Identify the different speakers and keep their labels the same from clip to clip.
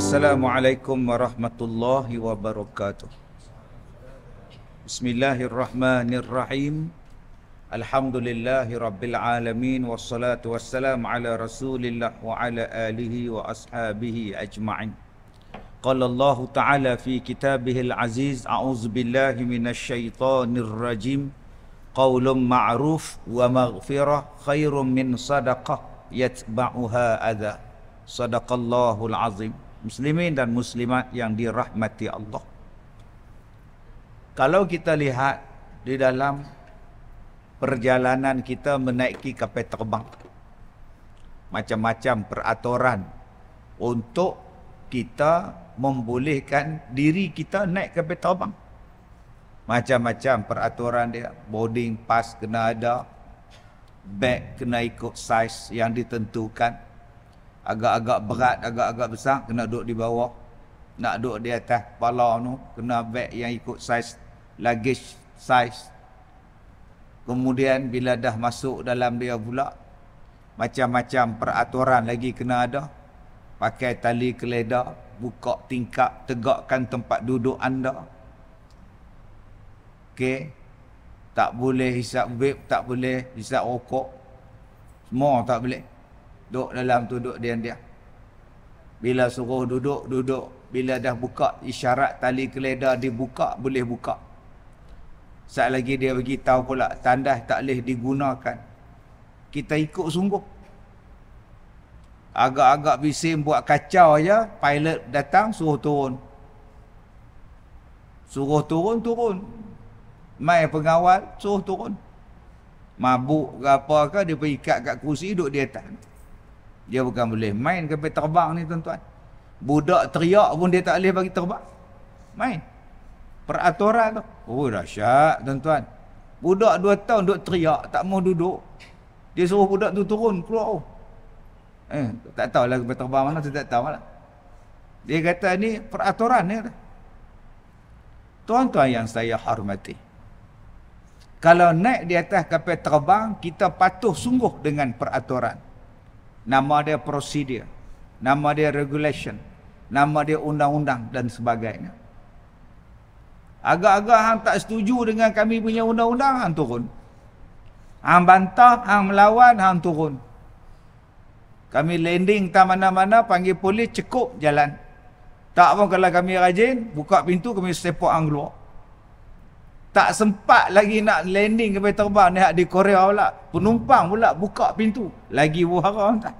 Speaker 1: Assalamualaikum warahmatullahi wabarakatuh. Bismillahirrahmanirrahim. Alhamdulillahirabbil alamin wassalatu wassalamu ala rasulillah wa ala alihi wa ashabihi ajma'in. Qala Allah Ta'ala fi kitabihil aziz a'udzu billahi minasy syaithanir rajim. Qaulun ma'ruf wa maghfirah khairum min sadaqah yatba'uha adha. Sadaqallahul azim muslimin dan muslimat yang dirahmati Allah. Kalau kita lihat di dalam perjalanan kita menaiki kapal terbang macam-macam peraturan untuk kita membolehkan diri kita naik kapal terbang macam-macam peraturan dia boarding pass kena ada bag kena ikut saiz yang ditentukan agak-agak berat, agak-agak besar, kena duduk di bawah. Nak duduk di atas kepala tu, kena beg yang ikut saiz, luggage saiz. Kemudian bila dah masuk dalam dia pula, macam-macam peraturan lagi kena ada. Pakai tali keledar, buka tingkap, tegakkan tempat duduk anda. Okey. Tak boleh hisap vape, tak boleh hisap rokok. Semua tak boleh duduk dalam tu duduk dia dia bila suruh duduk duduk bila dah buka isyarat tali keleda dibuka boleh buka sat lagi dia bagi tahu pula tandas tak boleh digunakan kita ikut sungguh agak-agak bising buat kacau aja pilot datang suruh turun suruh turun turun mai pengawal suruh turun mabuk ke apa ke dia pergi ikat kat kerusi duduk di atas dia bukan boleh main ke terbang ni tuan-tuan. Budak teriak pun dia tak boleh bagi terbang. Main. Peraturan tu. Oh dahsyat tuan-tuan. Budak dua tahun duduk teriak tak mau duduk. Dia suruh budak tu turun keluar. Oh. Eh, tak tahu tahulah ke terbang mana tu tak tahu lah. Dia kata ni peraturan ni. Lah. Tuan-tuan yang saya hormati. Kalau naik di atas kapal terbang, kita patuh sungguh dengan peraturan nama dia prosedur, nama dia regulation, nama dia undang-undang dan sebagainya. Agak-agak hang tak setuju dengan kami punya undang-undang hang turun. Hang bantah, hang melawan, hang turun. Kami landing tak mana-mana, panggil polis, cekup jalan. Tak pun kalau kami rajin, buka pintu, kami sepak hang keluar tak sempat lagi nak landing kapal terbang ni di Korea pula. Penumpang pula buka pintu. Lagi wuhara tak.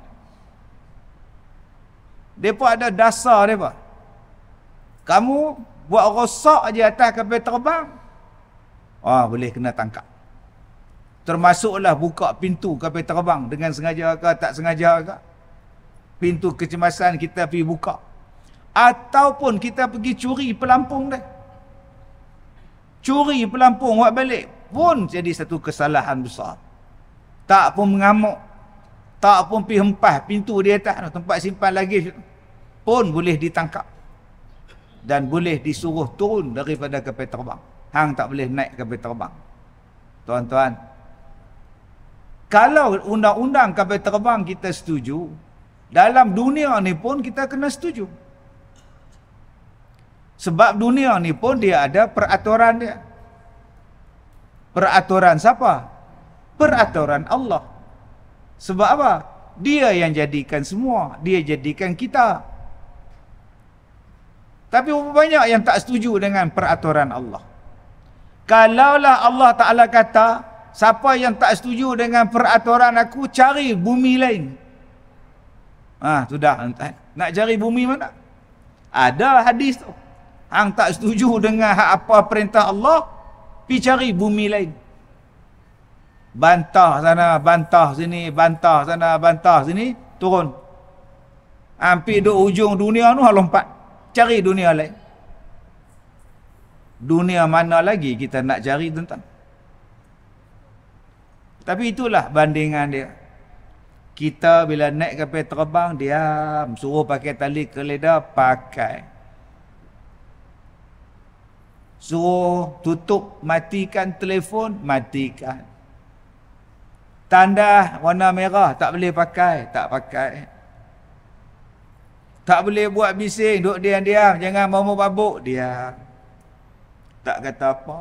Speaker 1: Depa ada dasar depa. Kamu buat rosak aje atas kapal terbang. Ah boleh kena tangkap. Termasuklah buka pintu kapal terbang dengan sengaja ke tak sengaja ke. Pintu kecemasan kita pergi buka. Ataupun kita pergi curi pelampung dia. Curi pelampung buat balik pun jadi satu kesalahan besar. Tak pun mengamuk. Tak pun pergi hempas pintu di atas tempat simpan lagi pun boleh ditangkap. Dan boleh disuruh turun daripada kapal terbang. Hang tak boleh naik kapal terbang. Tuan-tuan, kalau undang-undang kapal terbang kita setuju, dalam dunia ni pun kita kena setuju. Sebab dunia ni pun dia ada peraturan dia. Peraturan siapa? Peraturan Allah. Sebab apa? Dia yang jadikan semua. Dia jadikan kita. Tapi banyak yang tak setuju dengan peraturan Allah. Kalaulah Allah Ta'ala kata, siapa yang tak setuju dengan peraturan aku, cari bumi lain. Ah, sudah. Nak cari bumi mana? Ada hadis tu. Hang tak setuju dengan hak apa perintah Allah, pi cari bumi lain. Bantah sana, bantah sini, bantah sana, bantah sini, turun. Ampi duk ujung dunia tu hang lompat. Cari dunia lain. Dunia mana lagi kita nak cari tuan-tuan? Tapi itulah bandingan dia. Kita bila naik kapal terbang, dia, Suruh pakai tali keledar, pakai. Suruh tutup matikan telefon matikan. Tanda warna merah tak boleh pakai, tak pakai. Tak boleh buat bising, duduk diam-diam, jangan mau babuk, dia. Tak kata apa.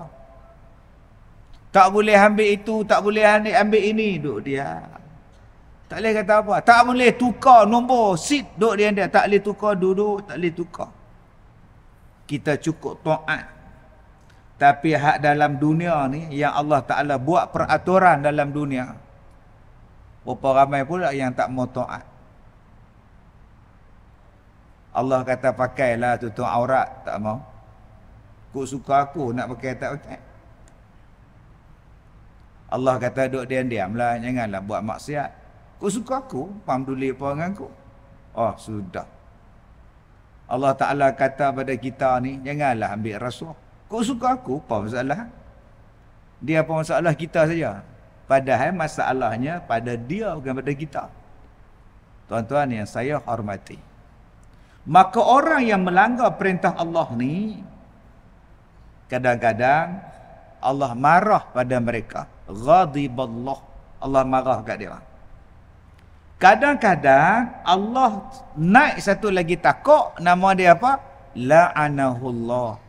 Speaker 1: Tak boleh ambil itu, tak boleh ambil ini, duduk dia. Tak boleh kata apa. Tak boleh tukar nombor, sit, duduk diam-diam. Tak boleh tukar duduk, tak boleh tukar. Kita cukup to'at. Tapi hak dalam dunia ni yang Allah Ta'ala buat peraturan dalam dunia. Berapa ramai pula yang tak mau taat. Allah kata pakailah tutup aurat, tak mau. Kau suka aku nak pakai tak pakai. Allah kata duduk diam-diam lah, janganlah buat maksiat. Kau suka aku, alhamdulillah pun dengan aku. Oh, sudah. Allah Ta'ala kata pada kita ni, janganlah ambil rasuah. Kau suka aku, apa masalah? Dia apa masalah kita saja. Padahal masalahnya pada dia bukan pada kita. Tuan-tuan yang saya hormati. Maka orang yang melanggar perintah Allah ni kadang-kadang Allah marah pada mereka. Ghadiballah. Allah marah kat dia. Kadang-kadang Allah naik satu lagi takut nama dia apa? La'anahullah.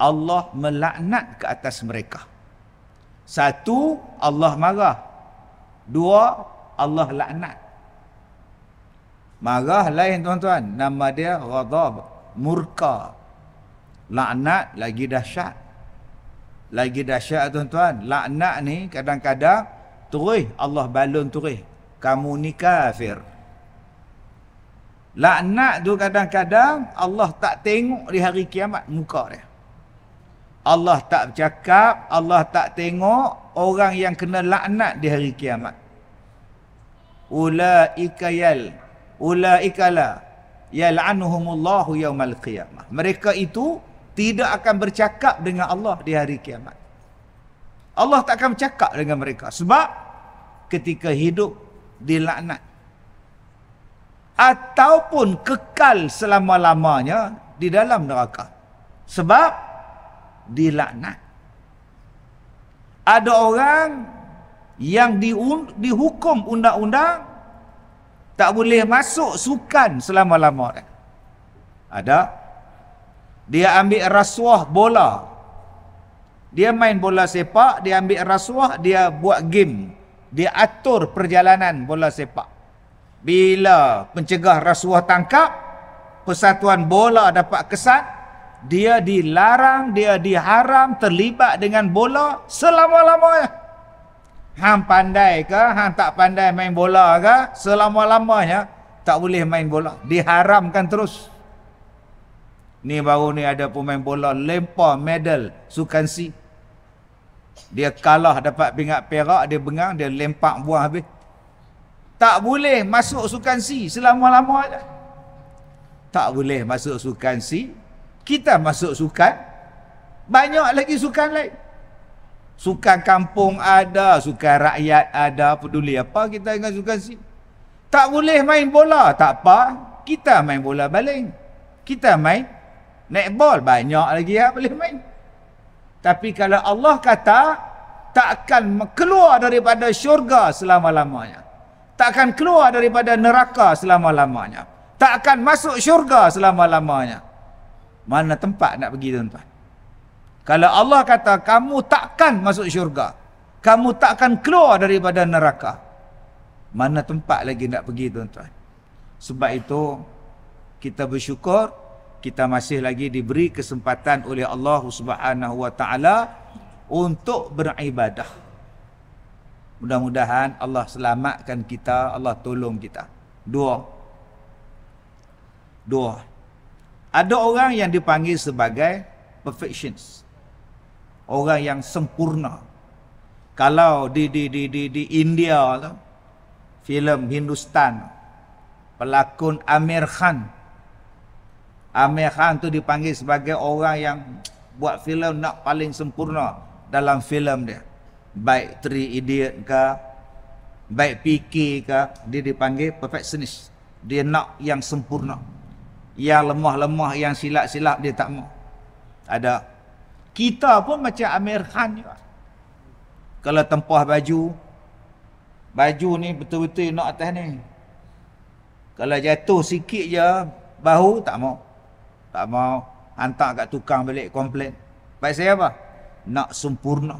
Speaker 1: Allah melaknat ke atas mereka. Satu, Allah marah. Dua, Allah laknat. Marah lain tuan-tuan. Nama dia Ghadab. Murka. Laknat lagi dahsyat. Lagi dahsyat tuan-tuan. Laknat ni kadang-kadang turih. Allah balun turih. Kamu ni kafir. Laknat tu kadang-kadang Allah tak tengok di hari kiamat muka dia. Allah tak cakap, Allah tak tengok orang yang kena laknat di hari kiamat. Ulaika yal, ulaika la yal'anuhumullahu yaumal qiyamah. Mereka itu tidak akan bercakap dengan Allah di hari kiamat. Allah tak akan bercakap dengan mereka sebab ketika hidup dilaknat ataupun kekal selama-lamanya di dalam neraka. Sebab dilaknat. Ada orang yang di, dihukum undang-undang tak boleh masuk sukan selama-lamanya. Ada dia ambil rasuah bola. Dia main bola sepak, dia ambil rasuah, dia buat game. Dia atur perjalanan bola sepak. Bila pencegah rasuah tangkap, persatuan bola dapat kesan, dia dilarang, dia diharam terlibat dengan bola selama-lamanya. Hang pandai ke, hang tak pandai main bola ke, selama-lamanya tak boleh main bola. Diharamkan terus. Ni baru ni ada pemain bola lempar medal sukan si. Dia kalah dapat pingat perak, dia bengang, dia lempak buah habis. Tak boleh masuk sukan si selama-lamanya. Tak boleh masuk sukan si, kita masuk sukan banyak lagi sukan lain sukan kampung ada sukan rakyat ada peduli apa kita dengan sukan si tak boleh main bola tak apa kita main bola baling kita main naik netball banyak lagi yang boleh main tapi kalau Allah kata takkan keluar daripada syurga selama-lamanya takkan keluar daripada neraka selama-lamanya takkan masuk syurga selama-lamanya mana tempat nak pergi tuan-tuan? Kalau Allah kata kamu takkan masuk syurga. Kamu takkan keluar daripada neraka. Mana tempat lagi nak pergi tuan-tuan? Sebab itu kita bersyukur kita masih lagi diberi kesempatan oleh Allah Subhanahu wa taala untuk beribadah. Mudah-mudahan Allah selamatkan kita, Allah tolong kita. Dua. Dua. Ada orang yang dipanggil sebagai perfectionist, Orang yang sempurna. Kalau di di di di, di India tu, filem Hindustan, pelakon Amir Khan. Amir Khan tu dipanggil sebagai orang yang buat filem nak paling sempurna dalam filem dia. Baik Three Idiot ke, baik PK ke, dia dipanggil perfectionist. Dia nak yang sempurna yang lemah-lemah yang silap-silap dia tak mau ada kita pun macam Amir Khan juga kalau tempah baju baju ni betul-betul nak atas ni kalau jatuh sikit je bahu tak mau tak mau hantar kat tukang balik komplain baik saya apa nak sempurna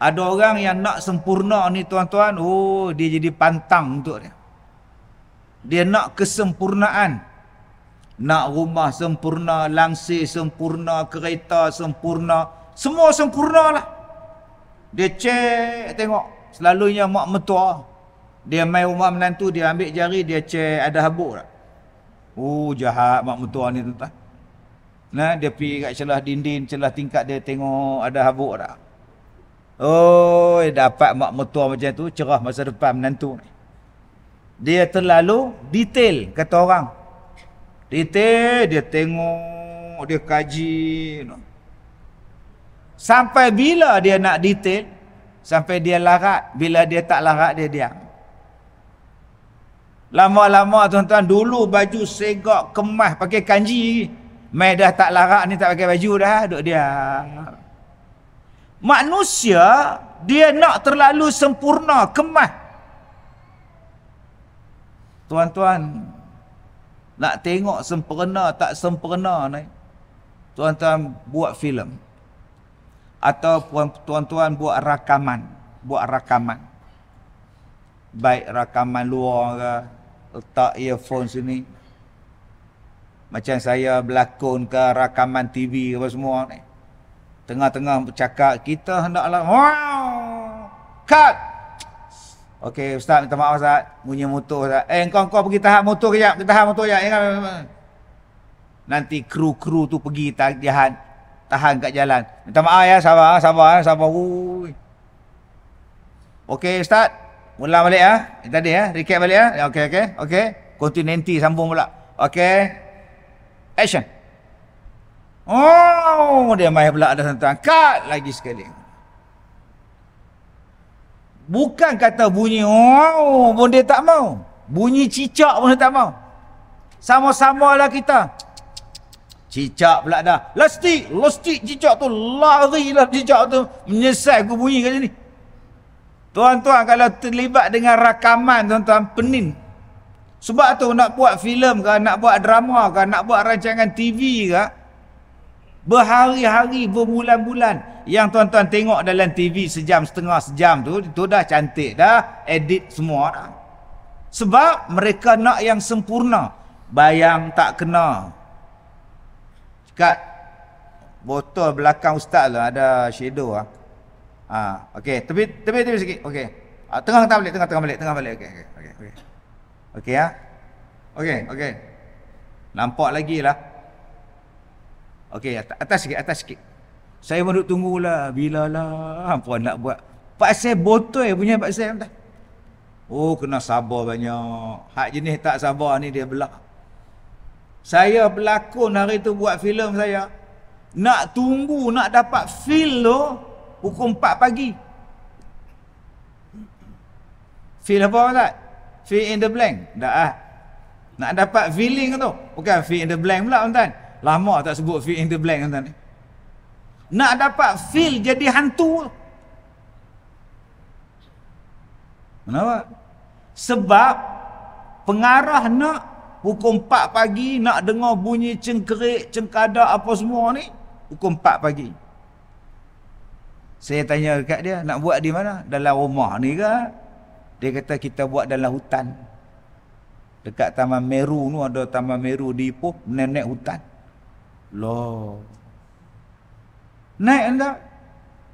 Speaker 1: ada orang yang nak sempurna ni tuan-tuan oh dia jadi pantang untuk dia dia nak kesempurnaan nak rumah sempurna, langsir sempurna, kereta sempurna. Semua sempurna lah. Dia cek tengok. Selalunya mak mentua. Dia mai rumah menantu, dia ambil jari, dia cek ada habuk tak. Oh jahat mak mentua ni tuan-tuan. Nah, dia pergi kat celah dinding, celah tingkat dia tengok ada habuk tak. Oh, dapat mak mertua macam tu, cerah masa depan menantu ni. Dia terlalu detail, kata orang. Detail dia tengok, dia kaji. Sampai bila dia nak detail, sampai dia larat. Bila dia tak larat, dia diam. Lama-lama tuan-tuan, dulu baju segak kemas pakai kanji. Mai dah tak larat ni tak pakai baju dah, duduk dia. Manusia, dia nak terlalu sempurna kemas. Tuan-tuan, nak tengok sempurna tak sempurna ni. Tuan-tuan buat filem. Atau tuan-tuan buat rakaman. Buat rakaman. Baik rakaman luar ke. Letak earphone sini. Macam saya berlakon ke rakaman TV apa semua ni. Tengah-tengah cakap kita hendaklah. Wow! Cut! Okey ustaz minta maaf ustaz punya motor ustaz. Eh kau kau pergi tahap motor kejap, kita tahap motor ya. Nanti kru-kru tu pergi tahan tahan kat jalan. Minta maaf ya, sabar sabar ya. sabar. Ui. Okey ustaz, ulang balik ah. Ya. Tadi ya, recap balik ah. Ya. Okey okey. Okey. Continuity sambung pula. Okey. Action. Oh, dia mai pula ada sentuh angkat lagi sekali. Bukan kata bunyi wow oh, oh, pun dia tak mau. Bunyi cicak pun dia tak mau. Sama-sama lah kita. Cicak pula dah. Lesti, lesti cicak tu. Lari lah cicak tu. Menyesal aku bunyi kat sini. Tuan-tuan kalau terlibat dengan rakaman tuan-tuan penin. Sebab tu nak buat filem ke, nak buat drama ke, nak buat rancangan TV ke berhari-hari berbulan-bulan yang tuan-tuan tengok dalam TV sejam setengah sejam tu itu dah cantik dah edit semua dah sebab mereka nak yang sempurna bayang tak kena kat botol belakang ustaz lah ada shadow ah ha. ah tepi tepi tepi sikit Okay. ah, tengah tengah balik tengah tengah balik tengah balik okey okey okey okey okey ah okey okey nampak lagi lah Okey, atas, atas sikit, atas sikit. Saya pun duduk tunggulah. Bila lah ah, puan nak buat. Pak Sam botol punya Pak Sam dah. Oh, kena sabar banyak. Hak jenis tak sabar ni dia belah. Saya berlakon hari tu buat filem saya. Nak tunggu, nak dapat feel tu, pukul 4 pagi. Feel apa Ustaz? Feel in the blank. Dah ah. Nak dapat feeling tu. Bukan feel in the blank pula Ustaz. Lama tak sebut fill in the blank tuan ni. Nak dapat fill jadi hantu. Kenapa? Sebab pengarah nak pukul 4 pagi nak dengar bunyi cengkerik, cengkada apa semua ni. Pukul 4 pagi. Saya tanya dekat dia, nak buat di mana? Dalam rumah ni ke? Dia kata kita buat dalam hutan. Dekat Taman Meru tu ada Taman Meru di Ipoh, nenek hutan. Loh. Naik anda.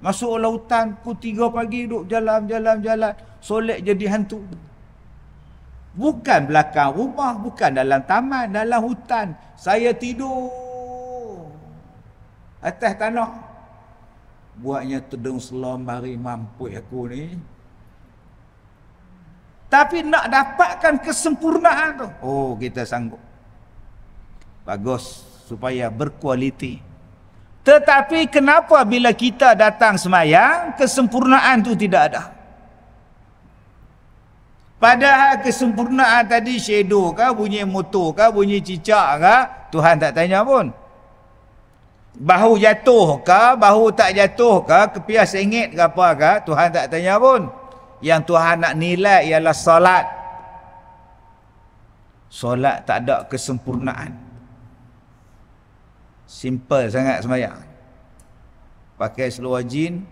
Speaker 1: Masuk lautan. Pukul tiga pagi duduk jalan, jalan, jalan. Solek jadi hantu. Bukan belakang rumah. Bukan dalam taman. Dalam hutan. Saya tidur. Atas tanah. Buatnya tedung selam hari mampu aku ni. Tapi nak dapatkan kesempurnaan tu. Oh, kita sanggup. Bagus. Bagus supaya berkualiti. Tetapi kenapa bila kita datang semayang, kesempurnaan tu tidak ada? Padahal kesempurnaan tadi shadow kah, bunyi motor kah, bunyi cicak kah, Tuhan tak tanya pun. Bahu jatuh kah, bahu tak jatuh kah, kepias sengit ke apa kah, Tuhan tak tanya pun. Yang Tuhan nak nilai ialah solat. Solat tak ada kesempurnaan. Simple sangat semayang Pakai seluar jean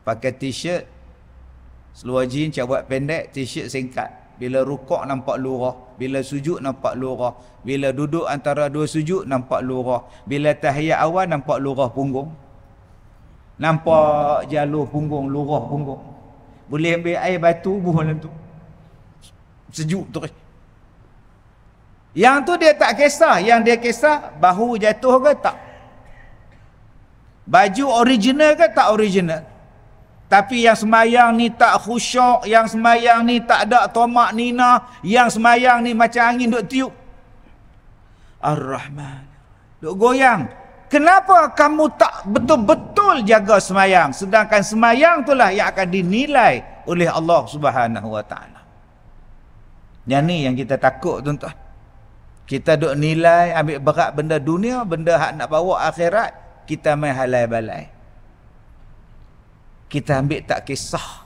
Speaker 1: Pakai t-shirt Seluar jean cak pendek T-shirt singkat Bila rukuk nampak lurah Bila sujud nampak lurah Bila duduk antara dua sujud nampak lurah Bila tahiyat awal nampak lurah punggung Nampak jalur punggung lurah punggung Boleh ambil air batu buah dalam tu Sejuk terus yang tu dia tak kisah. Yang dia kisah bahu jatuh ke tak. Baju original ke tak original. Tapi yang semayang ni tak khusyok, Yang semayang ni tak ada tomak nina. Yang semayang ni macam angin duk tiup. Ar-Rahman. Duk goyang. Kenapa kamu tak betul-betul jaga semayang? Sedangkan semayang itulah yang akan dinilai oleh Allah Subhanahu Wa Taala. Yang ni yang kita takut tuan-tuan. Kita duk nilai ambil berat benda dunia, benda hak nak bawa akhirat, kita main halai balai. Kita ambil tak kisah.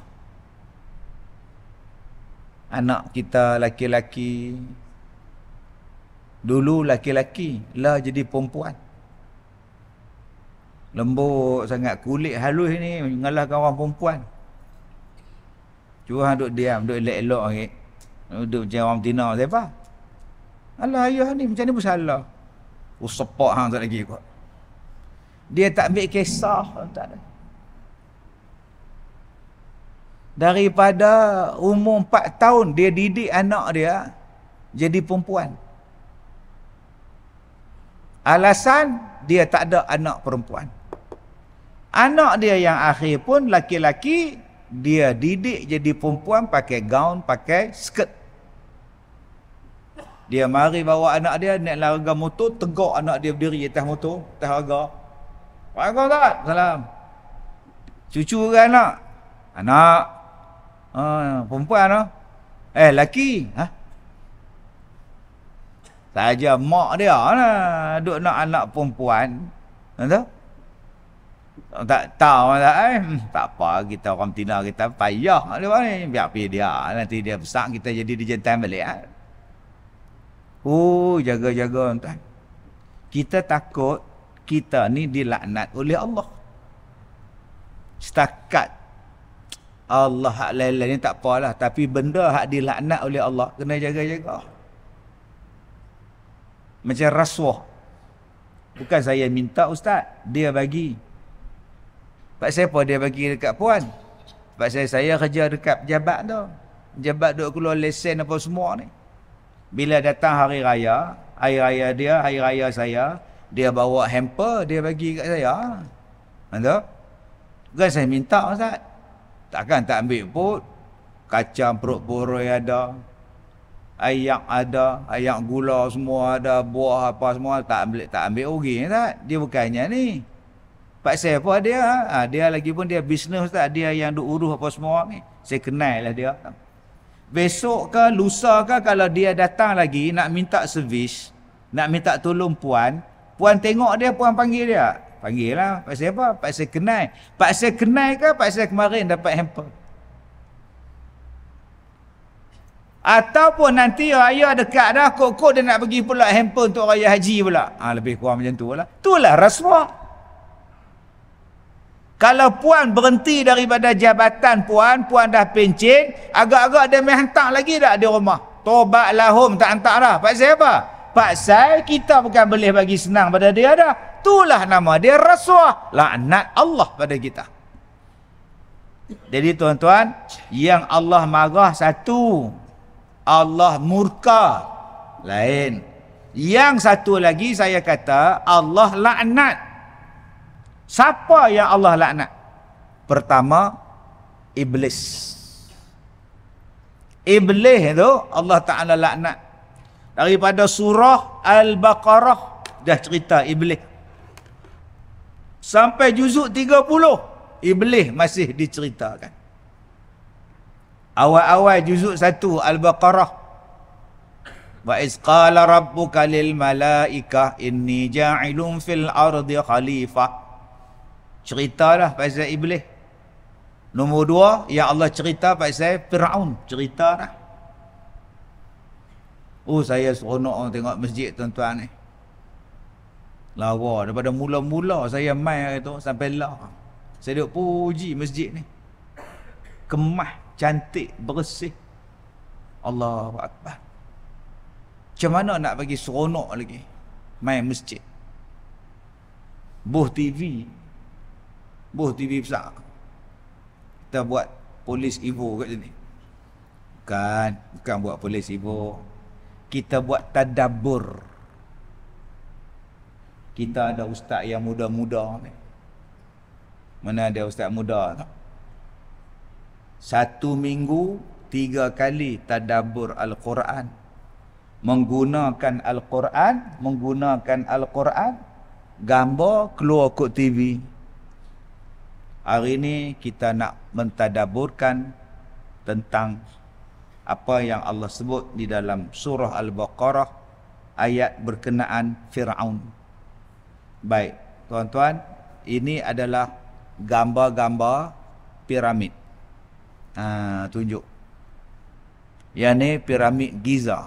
Speaker 1: Anak kita laki-laki. Dulu laki-laki, lah jadi perempuan. Lembut sangat kulit halus ni mengalahkan orang perempuan. Cuba duk diam, duk elok-elok ni. Duduk macam orang tina, siapa? Alah ayah ni macam ni pun salah. Usepak oh, hang tak lagi kot. Dia tak ambil kisah tak ada. Daripada umur 4 tahun dia didik anak dia jadi perempuan. Alasan dia tak ada anak perempuan. Anak dia yang akhir pun laki-laki dia didik jadi perempuan pakai gaun, pakai skirt. Dia mari bawa anak dia naik harga motor, tegak anak dia berdiri atas motor, atas harga. Waalaikumsalam. Salam. Cucu ke anak? Anak. Ha, perempuan ah. Eh, laki. Ha? Saja mak dia lah. Duk nak anak perempuan. Tentu? Tak tahu tak eh. Hmm, tak apa kita orang tina kita payah dia ni. Biar pergi dia. Nanti dia besar kita jadi dia jantan balik. Eh? Oh, jaga-jaga tuan. Kita takut kita ni dilaknat oleh Allah. Setakat Allah hak lain-lain ni tak apalah. Tapi benda hak dilaknat oleh Allah, kena jaga-jaga. Macam rasuah. Bukan saya minta ustaz, dia bagi. Pak saya apa dia bagi dekat puan? Pak saya, saya kerja dekat pejabat tu. Pejabat duk keluar lesen apa semua ni. Bila datang hari raya, hari raya dia, hari raya saya, dia bawa hamper, dia bagi kat saya. Anda? Bukan saya minta, Ustaz. Takkan tak ambil pun. Kacang perut boroi ada. Ayak ada. Ayak gula semua ada. Buah apa semua. Tak ambil tak ambil ugi, Ustaz. Dia bukannya ni. Pak saya apa dia? dia lagi pun dia bisnes, Ustaz. Dia yang duk uruh apa semua ni. Saya kenal lah dia. Besok ke lusa ke kalau dia datang lagi nak minta servis, nak minta tolong puan, puan tengok dia, puan panggil dia. Panggil lah. Paksa apa? Paksa kenai. Paksa kenai ke paksa kemarin dapat hamper? Ataupun nanti ayah dekat dah, kok-kok dia nak pergi pula hamper untuk raya haji pula. Ha, lebih kurang macam tu lah. Itulah rasuah. Kalau puan berhenti daripada jabatan puan, puan dah pencin, agak-agak dia main hantar lagi tak di rumah. Tobat lahum tak hantar dah. Paksa apa? Paksa kita bukan boleh bagi senang pada dia dah. Itulah nama dia rasuah. Laknat Allah pada kita. Jadi tuan-tuan, yang Allah marah satu, Allah murka lain. Yang satu lagi saya kata Allah laknat. Siapa yang Allah laknat? Pertama iblis. Iblis itu Allah Taala laknat. Daripada surah Al-Baqarah dah cerita iblis. Sampai juzuk 30 iblis masih diceritakan. Awal-awal juzuk 1 Al-Baqarah Wa iz qala rabbuka lil malaika inni ja'ilun fil ardi khalifah ceritalah pasal iblis. Nombor dua, ya Allah cerita pasal Fir'aun. ceritalah. Oh, saya seronok tengok masjid tuan-tuan ni. Eh. Lawa. Daripada mula-mula saya mai hari tu sampai lah. Saya duduk puji masjid ni. Kemah, cantik, bersih. Allah Akbar. Macam mana nak bagi seronok lagi main masjid? buh TV Buh TV besar. Kita buat polis Evo kat sini. Bukan. Bukan buat polis Evo. Kita buat tadabur. Kita ada ustaz yang muda-muda ni. Mana ada ustaz muda tak? Satu minggu, tiga kali tadabur Al-Quran. Menggunakan Al-Quran, menggunakan Al-Quran, gambar keluar kot TV. Hari ini kita nak mentadaburkan tentang apa yang Allah sebut di dalam surah Al-Baqarah ayat berkenaan Fir'aun. Baik, tuan-tuan, ini adalah gambar-gambar piramid. Ha, tunjuk. Yang ni piramid Giza.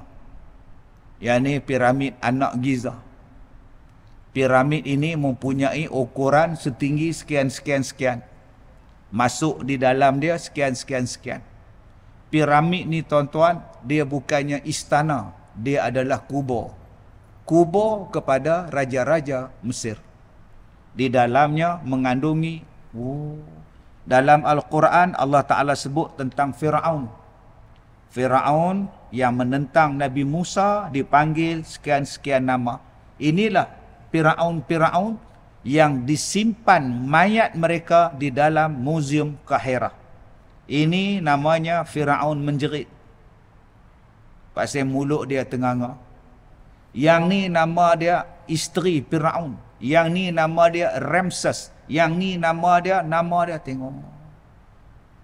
Speaker 1: Yang ni piramid anak Giza piramid ini mempunyai ukuran setinggi sekian-sekian-sekian. Masuk di dalam dia sekian-sekian-sekian. Piramid ni tuan-tuan, dia bukannya istana. Dia adalah kubur. Kubur kepada raja-raja Mesir. Di dalamnya mengandungi... Oh, dalam Al-Quran, Allah Ta'ala sebut tentang Fir'aun. Fir'aun yang menentang Nabi Musa dipanggil sekian-sekian nama. Inilah Firaun-Firaun yang disimpan mayat mereka di dalam Muzium Kahirah. Ini namanya Firaun menjerit. Pasal mulut dia tenganga. Yang ni nama dia isteri Firaun. Yang ni nama dia Ramses. Yang ni nama dia, nama dia tengok.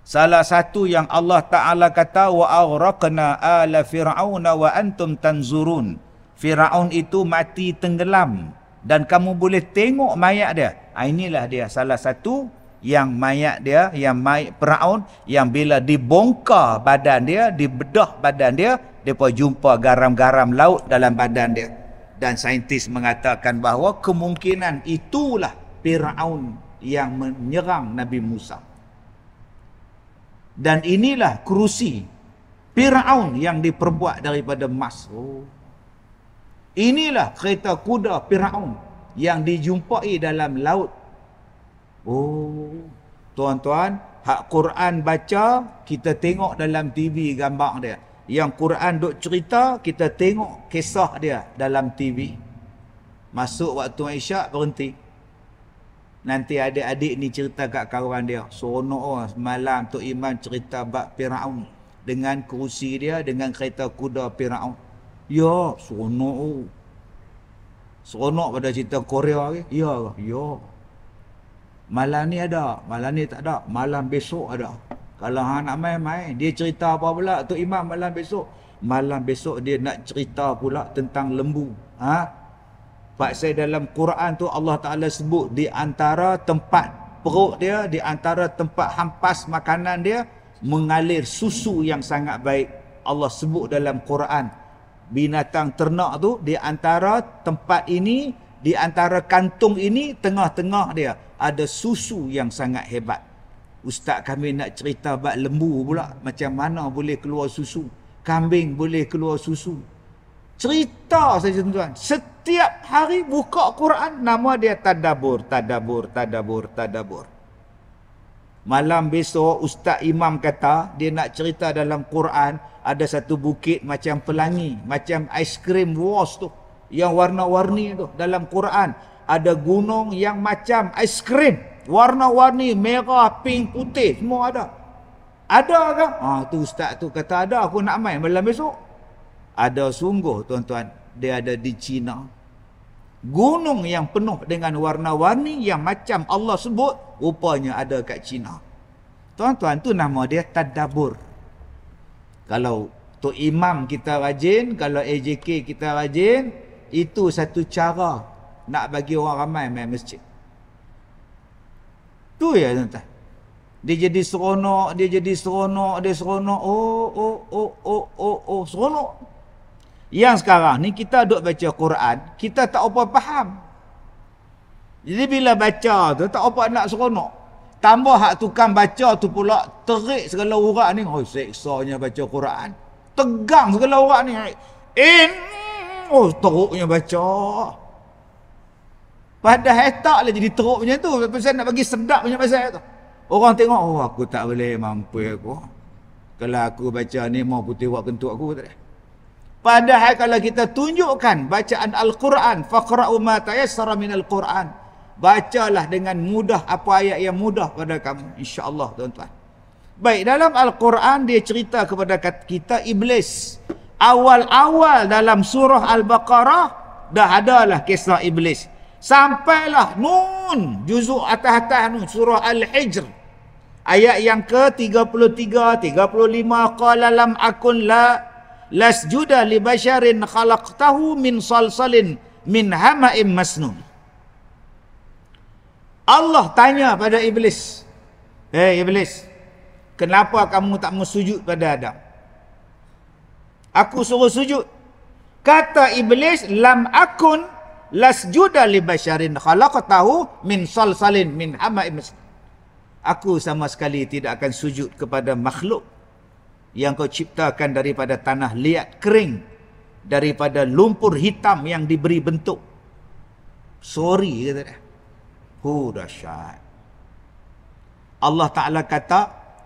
Speaker 1: Salah satu yang Allah Ta'ala kata, وَأَغْرَقْنَا آلَ فِرْعَوْنَ antum tanzurun. Firaun itu mati tenggelam dan kamu boleh tengok mayat dia. Ah, inilah dia salah satu yang mayat dia, yang mayat peraun yang bila dibongkar badan dia, dibedah badan dia, dia jumpa garam-garam laut dalam badan dia. Dan saintis mengatakan bahawa kemungkinan itulah peraun yang menyerang Nabi Musa. Dan inilah kerusi peraun yang diperbuat daripada emas. Oh. Inilah kereta kuda Firaun yang dijumpai dalam laut. Oh, tuan-tuan, hak Quran baca, kita tengok dalam TV gambar dia. Yang Quran duk cerita, kita tengok kisah dia dalam TV. Masuk waktu Isyak berhenti. Nanti adik-adik ni cerita kat kawan dia. Seronok lah semalam Tok Iman cerita bab Fir'aun. Dengan kerusi dia, dengan kereta kuda Fir'aun. Ya, seronok tu. Seronok pada cerita Korea ke? Ya ke? Ya. Malam ni ada. Malam ni tak ada. Malam besok ada. Kalau hang nak main-main, dia cerita apa pula tu Imam malam besok? Malam besok dia nak cerita pula tentang lembu. Ha? Pak saya dalam Quran tu Allah Ta'ala sebut di antara tempat perut dia, di antara tempat hampas makanan dia, mengalir susu yang sangat baik. Allah sebut dalam Quran binatang ternak tu di antara tempat ini di antara kantung ini tengah-tengah dia ada susu yang sangat hebat ustaz kami nak cerita bab lembu pula macam mana boleh keluar susu kambing boleh keluar susu cerita saya tuan setiap hari buka Quran nama dia tadabur tadabur tadabur tadabur Malam besok Ustaz Imam kata dia nak cerita dalam Quran ada satu bukit macam pelangi, macam aiskrim wars tu yang warna-warni tu dalam Quran ada gunung yang macam aiskrim warna-warni merah, pink, putih semua ada. Ada ke? Ha tu ustaz tu kata ada aku nak main malam besok. Ada sungguh tuan-tuan, dia ada di China. Gunung yang penuh dengan warna-warni yang macam Allah sebut rupanya ada kat Cina. Tuan-tuan tu nama dia tadabbur. Kalau tu imam kita rajin, kalau AJK kita rajin, itu satu cara nak bagi orang ramai main masjid. Tu ya tuan-tuan. Dia jadi seronok, dia jadi seronok, dia seronok. Oh, oh, oh, oh, oh, oh, seronok. Yang sekarang ni kita duduk baca Quran, kita tak apa faham. Jadi bila baca tu tak apa nak seronok. Tambah hak tukang baca tu pula terik segala urat ni. Oh seksanya baca Quran. Tegang segala urat ni. In. Oh teruknya baca. Padahal tak lah jadi teruk macam tu. Pasal nak bagi sedap macam pasal tu. Orang tengok, oh aku tak boleh mampu aku. Kalau aku baca ni, mau putih buat kentut aku. Tak Padahal kalau kita tunjukkan bacaan Al-Quran, faqra'u ma tayassara min Al-Quran bacalah dengan mudah apa ayat yang mudah pada kamu insyaallah tuan-tuan baik dalam al-Quran dia cerita kepada kita iblis awal-awal dalam surah al-Baqarah dah adalah kisah iblis sampailah nun juzuk atas-atas nun surah al-Hijr ayat yang ke-33 35 qala lam akun la lasjuda li basharin khalaqtahu min salsalin min hama'im masnun Allah tanya pada iblis. Hei eh, iblis, kenapa kamu tak mau sujud pada Adam? Aku suruh sujud. Kata iblis, lam akun lasjuda li basyarin tahu min sal salin min hama'in iblis. Aku sama sekali tidak akan sujud kepada makhluk yang kau ciptakan daripada tanah liat kering daripada lumpur hitam yang diberi bentuk. Sorry kata dia hu dahsyat. Allah Ta'ala kata,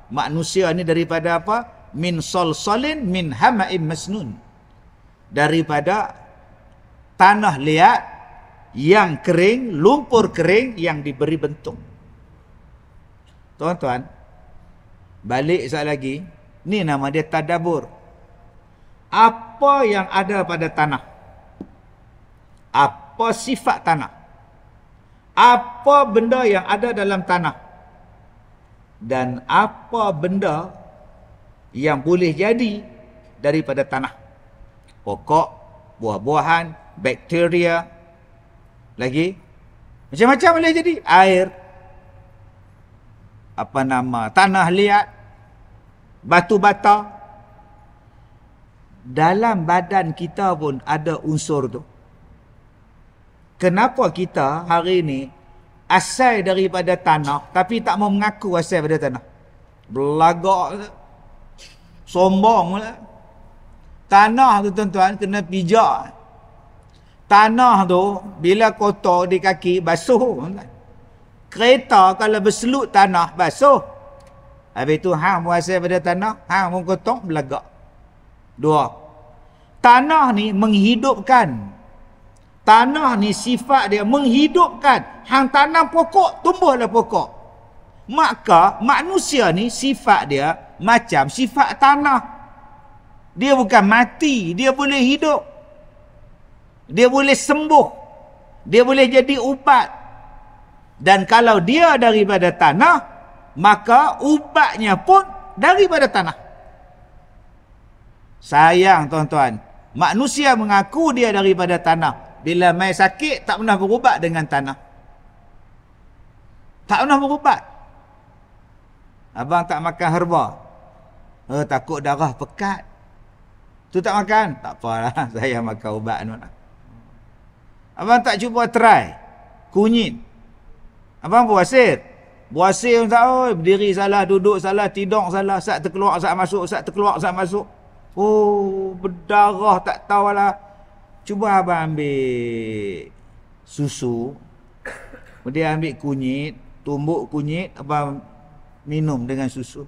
Speaker 1: manusia ni daripada apa? Min sol solin min hama'im masnun. Daripada tanah liat yang kering, lumpur kering yang diberi bentuk. Tuan-tuan, balik sekali lagi. Ni nama dia tadabur. Apa yang ada pada tanah? Apa sifat tanah? apa benda yang ada dalam tanah dan apa benda yang boleh jadi daripada tanah pokok buah-buahan bakteria lagi macam-macam boleh jadi air apa nama tanah liat batu bata dalam badan kita pun ada unsur tu kenapa kita hari ini asal daripada tanah tapi tak mau mengaku asal daripada tanah. Belagak sombong lah. Tanah tu tuan-tuan kena pijak. Tanah tu bila kotor di kaki basuh. Kereta kalau berselut tanah basuh. Habis tu hang mau asal daripada tanah, hang mau kotor belagak. Dua. Tanah ni menghidupkan Tanah ni sifat dia menghidupkan. Hang tanam pokok, tumbuhlah pokok. Maka manusia ni sifat dia macam sifat tanah. Dia bukan mati, dia boleh hidup. Dia boleh sembuh. Dia boleh jadi ubat. Dan kalau dia daripada tanah, maka ubatnya pun daripada tanah. Sayang tuan-tuan, manusia mengaku dia daripada tanah. Bila mai sakit tak pernah berubat dengan tanah. Tak pernah berubat. Abang tak makan herba. Oh, takut darah pekat. Tu tak makan? Tak apalah. Saya makan ubat. Nun. Abang tak cuba try. Kunyit. Abang buasir, buasir, pun tak. Oh, berdiri salah, duduk salah, tidur salah. Sat terkeluar, sat masuk, sat terkeluar, sat masuk. Oh, berdarah tak tahu lah. Cuba abang ambil susu. Kemudian ambil kunyit, tumbuk kunyit, abang minum dengan susu.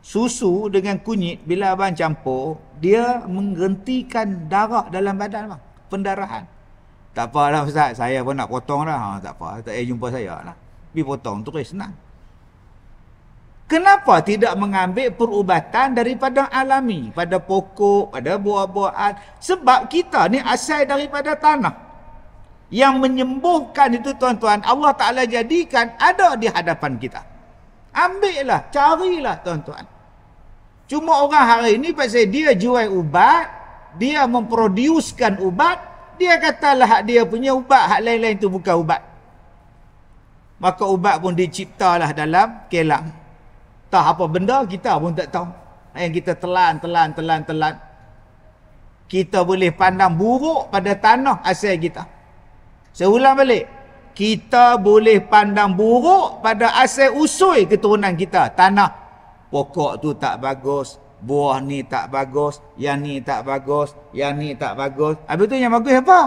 Speaker 1: Susu dengan kunyit bila abang campur, dia menghentikan darah dalam badan abang. Pendarahan. Tak apalah Ustaz, saya pun nak potong lah, Ha, tak apa, tak payah jumpa saya lah. Pergi potong, terus senang. Kenapa tidak mengambil perubatan daripada alami, pada pokok, pada buah-buahan? Sebab kita ni asal daripada tanah. Yang menyembuhkan itu tuan-tuan, Allah Ta'ala jadikan ada di hadapan kita. Ambillah, carilah tuan-tuan. Cuma orang hari ini pasal dia jual ubat, dia memproduskan ubat, dia katalah hak dia punya ubat, hak lain-lain itu bukan ubat. Maka ubat pun diciptalah dalam kelam entah apa benda kita pun tak tahu yang kita telan telan telan telan kita boleh pandang buruk pada tanah asal kita saya ulang balik kita boleh pandang buruk pada asal usul keturunan kita tanah pokok tu tak bagus buah ni tak bagus yang ni tak bagus yang ni tak bagus habis tu yang bagus apa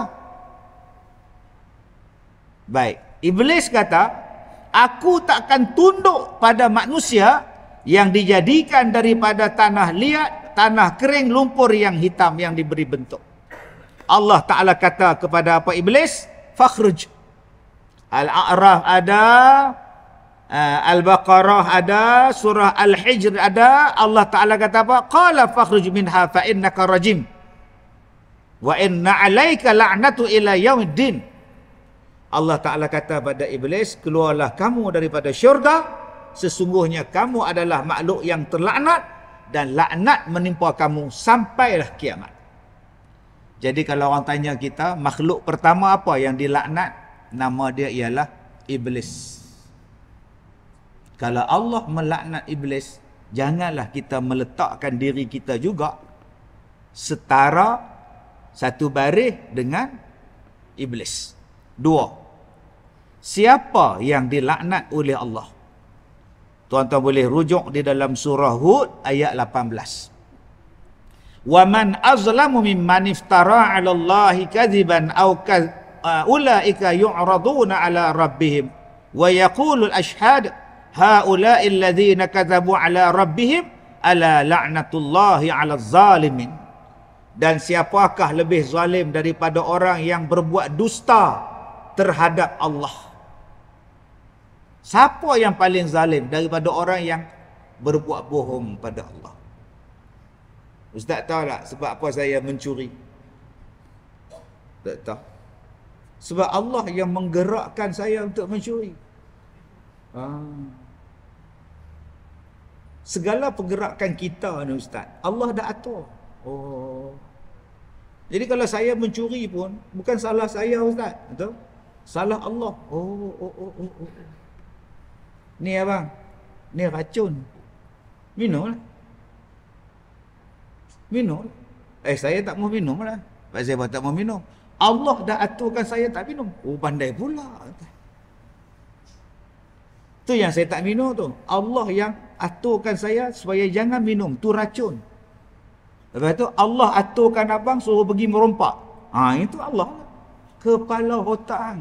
Speaker 1: baik iblis kata aku takkan tunduk pada manusia yang dijadikan daripada tanah liat, tanah kering, lumpur yang hitam yang diberi bentuk. Allah Ta'ala kata kepada apa Iblis? Fakhruj. Al-A'raf ada, eh, Al-Baqarah ada, surah Al-Hijr ada. Allah Ta'ala kata apa? Qala fakhruj minha fa'innaka rajim. Wa inna alaika la'natu ila yawid Allah Ta'ala kata pada Iblis, keluarlah kamu daripada syurga, sesungguhnya kamu adalah makhluk yang terlaknat dan laknat menimpa kamu sampailah kiamat. Jadi kalau orang tanya kita, makhluk pertama apa yang dilaknat? Nama dia ialah Iblis. Kalau Allah melaknat Iblis, janganlah kita meletakkan diri kita juga setara satu baris dengan Iblis. Dua, siapa yang dilaknat oleh Allah? Tuan-tuan boleh rujuk di dalam surah Hud ayat 18. Wa man azlamu mimman iftara 'ala Allahi kadziban aw ulaika yu'raduna 'ala rabbihim wa yaqulu al-ashhad haula'i alladhina kadzabu 'ala rabbihim ala la'natullahi 'ala zalimin dan siapakah lebih zalim daripada orang yang berbuat dusta terhadap Allah Siapa yang paling zalim daripada orang yang berbuat bohong pada Allah? Ustaz tahu tak sebab apa saya mencuri? Tak tahu. Sebab Allah yang menggerakkan saya untuk mencuri. Ha. Segala pergerakan kita ni Ustaz, Allah dah atur. Oh. Jadi kalau saya mencuri pun, bukan salah saya Ustaz. Betul? Salah Allah. Oh, oh, oh, oh, oh. Ni abang. Ni racun. Minumlah. Minum. Eh saya tak mau minum lah. Pak Zeba tak mau minum. Allah dah aturkan saya tak minum. Oh pandai pula. Tu yang saya tak minum tu. Allah yang aturkan saya supaya jangan minum. Tu racun. Lepas tu Allah aturkan abang suruh pergi merompak. Ha itu Allah. Lah. Kepala otak.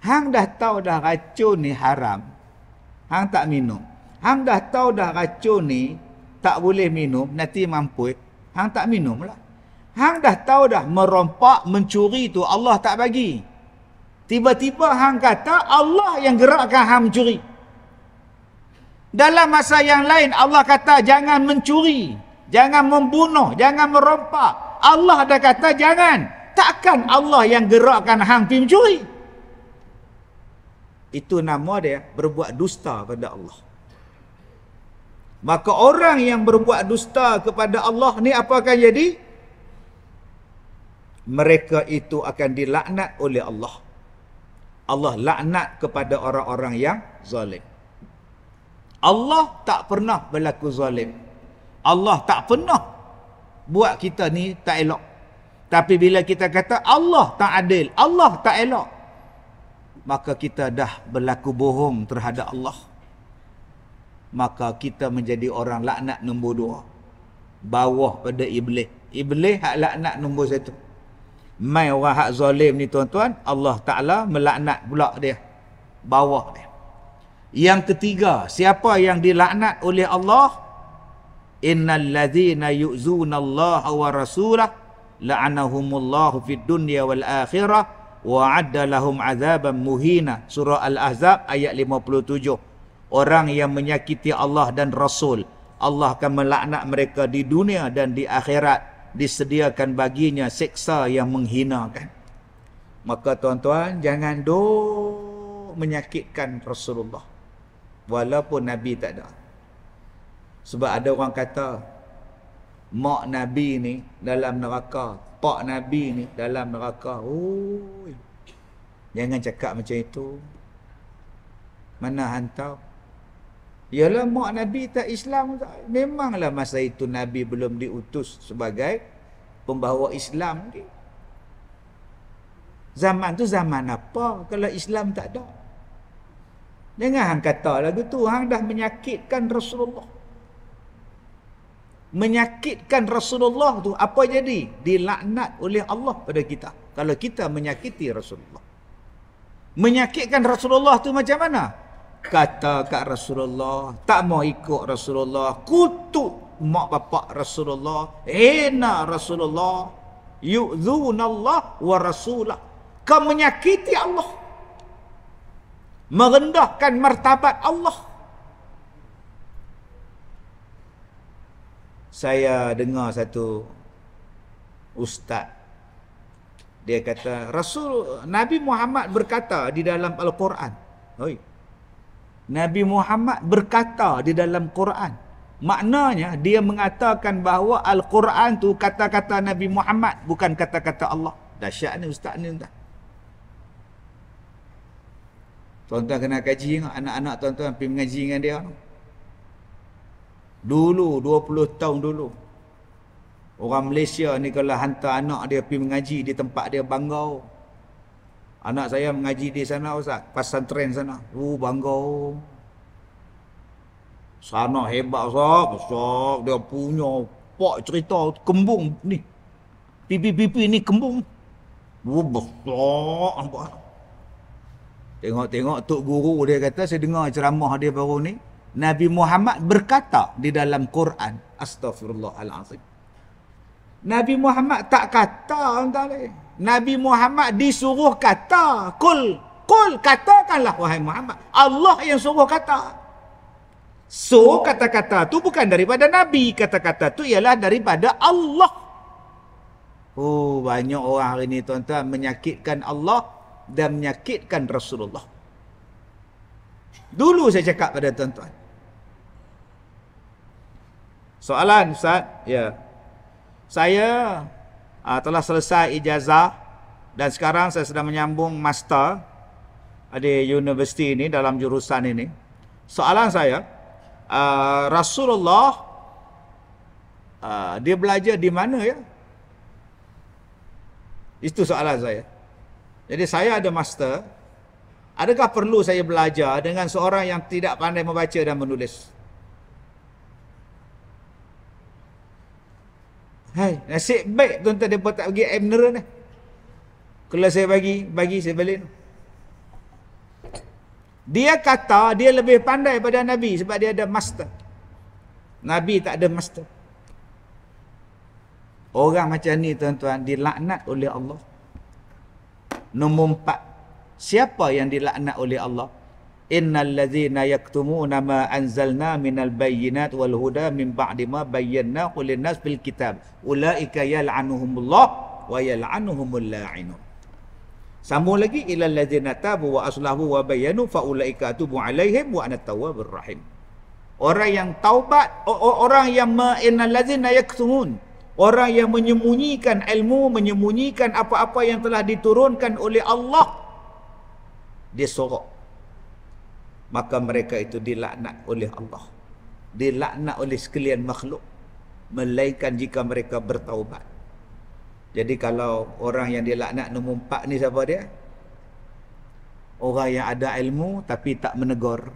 Speaker 1: Hang dah tahu dah racun ni haram. Hang tak minum. Hang dah tahu dah racun ni tak boleh minum, nanti mampu. Hang tak minum lah. Hang dah tahu dah merompak, mencuri tu Allah tak bagi. Tiba-tiba hang kata Allah yang gerakkan hang mencuri. Dalam masa yang lain Allah kata jangan mencuri. Jangan membunuh, jangan merompak. Allah dah kata jangan. Takkan Allah yang gerakkan hang pergi mencuri. Itu nama dia berbuat dusta kepada Allah. Maka orang yang berbuat dusta kepada Allah ni apa akan jadi? Mereka itu akan dilaknat oleh Allah. Allah laknat kepada orang-orang yang zalim. Allah tak pernah berlaku zalim. Allah tak pernah buat kita ni tak elok. Tapi bila kita kata Allah tak adil, Allah tak elok maka kita dah berlaku bohong terhadap Allah. Maka kita menjadi orang laknat nombor dua. Bawah pada iblis. Iblis hak laknat nombor satu. Mai orang hak zalim ni tuan-tuan, Allah Ta'ala melaknat pula dia. Bawah dia. Yang ketiga, siapa yang dilaknat oleh Allah? Innal ladhina yu'zuna Allah wa rasulah la'anahumullahu fid dunya wal akhirah wa'adda lahum azaban muhina surah al-ahzab ayat 57 orang yang menyakiti Allah dan Rasul Allah akan melaknat mereka di dunia dan di akhirat disediakan baginya seksa yang menghinakan maka tuan-tuan jangan do menyakitkan Rasulullah walaupun Nabi tak ada sebab ada orang kata mak nabi ni dalam neraka pak nabi ni dalam neraka oh jangan cakap macam itu mana hantau ialah mak nabi tak Islam memanglah masa itu nabi belum diutus sebagai pembawa Islam zaman tu zaman apa kalau Islam tak ada Jangan hang kata lagu tu hang dah menyakitkan Rasulullah menyakitkan Rasulullah tu apa jadi? Dilaknat oleh Allah pada kita. Kalau kita menyakiti Rasulullah. Menyakitkan Rasulullah tu macam mana? Kata kat Rasulullah, tak mau ikut Rasulullah, kutuk mak bapak Rasulullah, hina Rasulullah, yu'zunallah wa rasulah. Kau menyakiti Allah. Merendahkan martabat Allah. saya dengar satu ustaz dia kata Rasul Nabi Muhammad berkata di dalam Al-Quran. Nabi Muhammad berkata di dalam Quran. Maknanya dia mengatakan bahawa Al-Quran tu kata-kata Nabi Muhammad bukan kata-kata Allah. Dahsyat ni ustaz ni ustaz. Tuan-tuan kena kaji anak-anak tuan-tuan pergi mengaji dengan dia. Dulu 20 tahun dulu Orang Malaysia ni kalau hantar anak dia pergi mengaji di tempat dia banggau Anak saya mengaji di sana Ustaz Pasang tren sana Uh oh, banggau Sana hebat Ustaz Ustaz dia punya Pak cerita kembung ni Pipi-pipi ni kembung Uh oh, besar nampak Tengok-tengok Tok Guru dia kata Saya dengar ceramah dia baru ni Nabi Muhammad berkata di dalam Quran. Astaghfirullahalazim. Nabi Muhammad tak kata orang tadi. Nabi Muhammad disuruh kata, kul, kul katakanlah wahai Muhammad." Allah yang suruh kata. So, kata-kata tu bukan daripada Nabi. Kata-kata tu ialah daripada Allah. Oh, banyak orang hari ni tuan-tuan menyakitkan Allah dan menyakitkan Rasulullah. Dulu saya cakap pada tuan-tuan. Soalan Ustaz, ya. Saya uh, telah selesai ijazah dan sekarang saya sedang menyambung master di universiti ini dalam jurusan ini. Soalan saya, uh, Rasulullah uh, dia belajar di mana ya? Itu soalan saya. Jadi saya ada master, adakah perlu saya belajar dengan seorang yang tidak pandai membaca dan menulis? Hai, nasib baik tuan-tuan depa tak pergi air mineral ni. Kalau saya bagi, bagi saya balik. Dia kata dia lebih pandai pada Nabi sebab dia ada master. Nabi tak ada master. Orang macam ni tuan-tuan dilaknat oleh Allah. Nombor empat. Siapa yang dilaknat oleh Allah? innal ladzina yaktumuna ma anzalna minal bayyinat wal huda min ba'di ma bayyana qulin nas bil kitab ulaika yal'anuhumullah wa yal'anuhumul la'inun Sambung lagi ilal ladzina tabu wa aslahu wa bayanu faulaika atubu alaihim wa ana tawwabur rahim. Orang yang taubat orang yang ma innal yaktumun orang yang menyembunyikan ilmu menyembunyikan apa-apa yang telah diturunkan oleh Allah dia sorok maka mereka itu dilaknat oleh Allah dilaknat oleh sekalian makhluk melainkan jika mereka bertaubat jadi kalau orang yang dilaknat nombor empat ni siapa dia? Orang yang ada ilmu tapi tak menegur.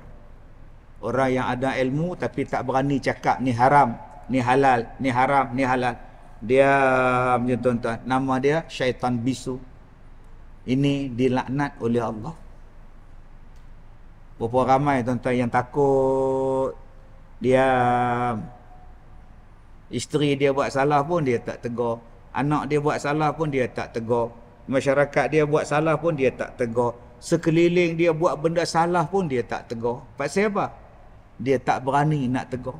Speaker 1: Orang yang ada ilmu tapi tak berani cakap ni haram, ni halal, ni haram, ni halal. Dia macam tuan-tuan, nama dia syaitan bisu. Ini dilaknat oleh Allah berapa ramai tuan-tuan yang takut dia isteri dia buat salah pun dia tak tegur anak dia buat salah pun dia tak tegur masyarakat dia buat salah pun dia tak tegur sekeliling dia buat benda salah pun dia tak tegur pasal apa dia tak berani nak tegur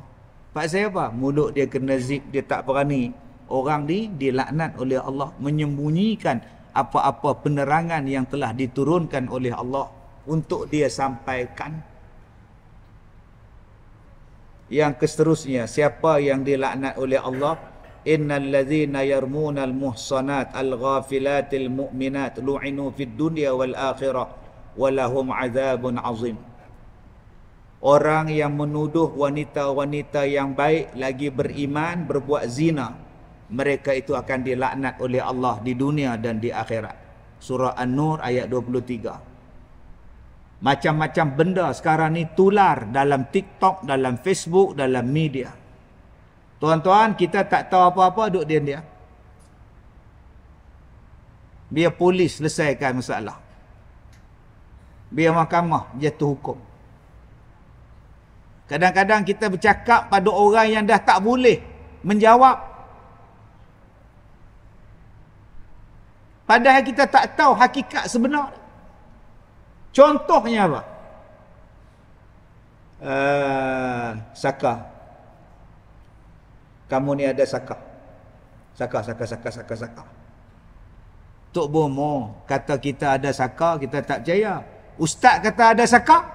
Speaker 1: pasal apa mulut dia kena zip dia tak berani orang ni dilaknat oleh Allah menyembunyikan apa-apa penerangan yang telah diturunkan oleh Allah untuk dia sampaikan. Yang keseterusnya, siapa yang dilaknat oleh Allah? Innal ladzina yarmuna al-muhsanat al-ghafilat al-mu'minat lu'inu fid dunya wal akhirah walahum azabun azim. Orang yang menuduh wanita-wanita yang baik lagi beriman berbuat zina, mereka itu akan dilaknat oleh Allah di dunia dan di akhirat. Surah An-Nur ayat 23 macam-macam benda sekarang ni tular dalam TikTok, dalam Facebook, dalam media. Tuan-tuan, kita tak tahu apa-apa duk dia dia. Biar polis selesaikan masalah. Biar mahkamah jatuh hukum. Kadang-kadang kita bercakap pada orang yang dah tak boleh menjawab. Padahal kita tak tahu hakikat sebenar. Contohnya apa? Uh, eh, saka. Kamu ni ada saka. Saka, saka, saka, saka, saka. Tok Bomo kata kita ada saka, kita tak percaya. Ustaz kata ada saka,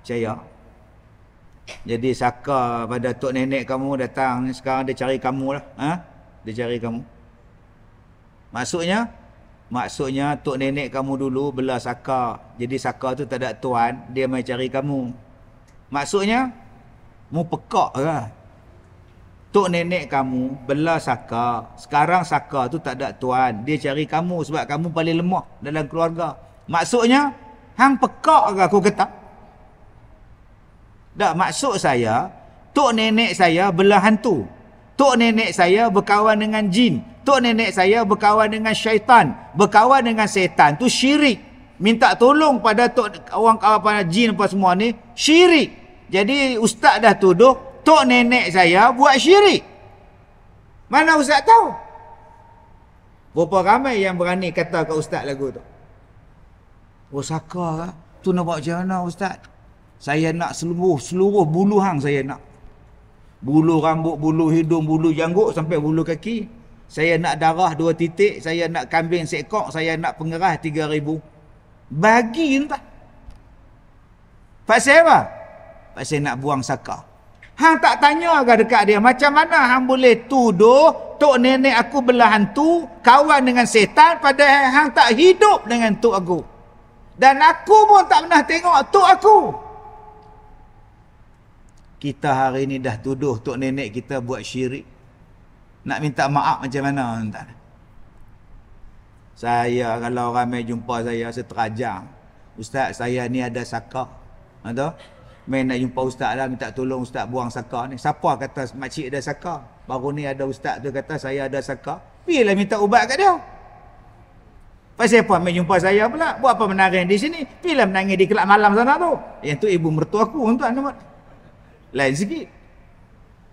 Speaker 1: percaya. Jadi saka pada tok nenek kamu datang sekarang dia cari kamu lah. Ha? Dia cari kamu. Maksudnya, Maksudnya tok nenek kamu dulu belah saka. Jadi saka tu tak ada tuan, dia mai cari kamu. Maksudnya mu pekak lah. Tok nenek kamu belah saka. Sekarang saka tu tak ada tuan, dia cari kamu sebab kamu paling lemah dalam keluarga. Maksudnya hang pekak ke aku kata? Tak maksud saya tok nenek saya bela hantu. Tok nenek saya berkawan dengan jin. Tok nenek saya berkawan dengan syaitan. Berkawan dengan setan tu syirik. Minta tolong pada tok orang kawan pada jin apa semua ni syirik. Jadi ustaz dah tuduh tok nenek saya buat syirik. Mana ustaz tahu? Berapa ramai yang berani kata ke ustaz lagu tu? Oh saka Tu nak buat macam ustaz? Saya nak seluruh, seluruh hang saya nak bulu rambut, bulu hidung, bulu janggut sampai bulu kaki. Saya nak darah dua titik, saya nak kambing seekor, saya nak pengerah tiga ribu. Bagi entah. Pasal apa? Pasal nak buang saka. Hang tak tanya agak dekat dia, macam mana hang boleh tuduh tok nenek aku belah hantu, kawan dengan setan pada hang tak hidup dengan tok aku. Dan aku pun tak pernah tengok tok aku kita hari ini dah tuduh tok nenek kita buat syirik. Nak minta maaf macam mana tuan Saya kalau ramai jumpa saya seterajang. Ustaz, saya ni ada saka. Ada? Main nak jumpa ustaz lah minta tolong ustaz buang saka ni. Siapa kata makcik ada saka? Baru ni ada ustaz tu kata saya ada saka. Pilah minta ubat kat dia. Pasal apa main jumpa saya pula? Buat apa menangis di sini? Pilah menangis di kelab malam sana tu. Yang tu ibu mertua aku tuan-tuan lain sikit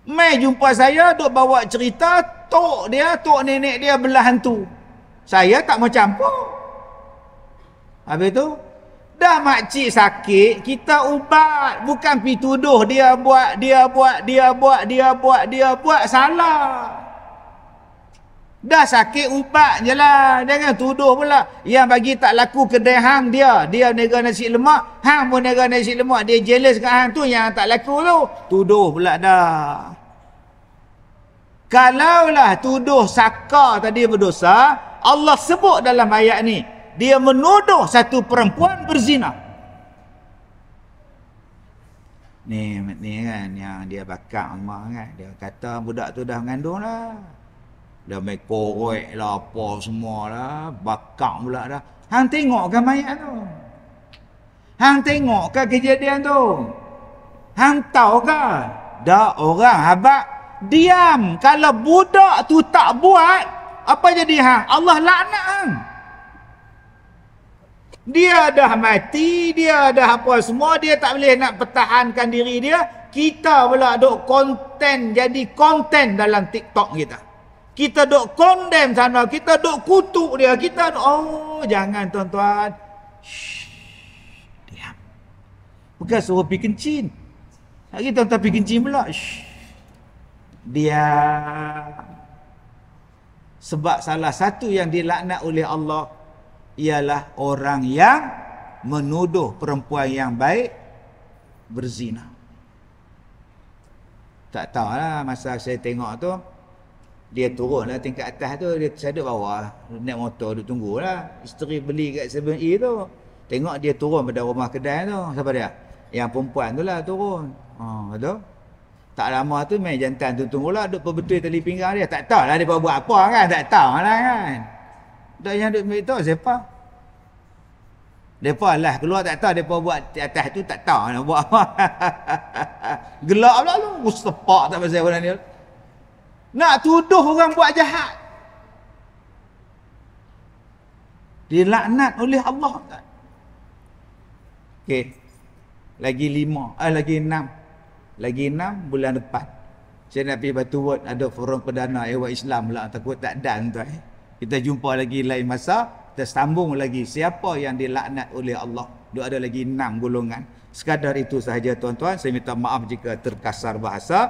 Speaker 1: mai jumpa saya duk bawa cerita tok dia tok nenek dia belah hantu saya tak mau campur habis tu dah makcik sakit kita ubat bukan pi tuduh dia buat dia buat dia buat dia buat dia buat, dia buat salah Dah sakit ubat je lah. Jangan tuduh pula. Yang bagi tak laku kedai hang dia. Dia nega nasi lemak. Hang pun nega nasi lemak. Dia jealous kat hang tu yang tak laku tu. Tuduh pula dah. Kalaulah tuduh saka tadi berdosa. Allah sebut dalam ayat ni. Dia menuduh satu perempuan berzina. Ni, ni kan yang dia bakar Allah kan. Dia kata budak tu dah mengandung lah. Dah main korek lah apa semua lah. Bakar pula dah. Hang tengokkan mayat tu. Hang tengokkan kejadian tu. Hang tahu tahukah? Dah orang habak. Diam. Kalau budak tu tak buat. Apa jadi hang? Allah laknak hang. Dia dah mati, dia dah apa semua, dia tak boleh nak pertahankan diri dia. Kita pula duk konten jadi konten dalam TikTok kita. Kita dok kondem sana, kita dok kutuk dia, kita oh jangan tuan-tuan. diam. Bukan suruh pergi kencin. tak tuan-tuan pergi kencin pula. Shhh, diam. Sebab salah satu yang dilaknat oleh Allah ialah orang yang menuduh perempuan yang baik berzina. Tak tahulah masa saya tengok tu, dia turun lah tingkat atas tu dia tersaduk bawah naik motor duduk tunggu lah isteri beli kat 7E tu tengok dia turun pada rumah kedai tu siapa dia yang perempuan tu lah turun ha, tu tak lama tu main jantan tu tunggu lah duduk perbetul tali pinggang dia tak tahu lah dia buat apa kan tak tahu lah kan tak yang duduk beritahu siapa mereka lah keluar tak tahu mereka buat di atas tu tak tahu nak buat apa. Gelap pula tu. Sepak tak pasal orang ni. Nak tuduh orang buat jahat. Dilaknat oleh Allah. Okay, Lagi lima. ah lagi enam. Lagi enam bulan depan. Saya nak pergi Batu Wot. Ada forum perdana Ewa Islam pula. Takut tak dan tu eh. Kita jumpa lagi lain masa. Kita sambung lagi. Siapa yang dilaknat oleh Allah. Dia ada lagi enam golongan. Sekadar itu sahaja tuan-tuan. Saya minta maaf jika terkasar bahasa.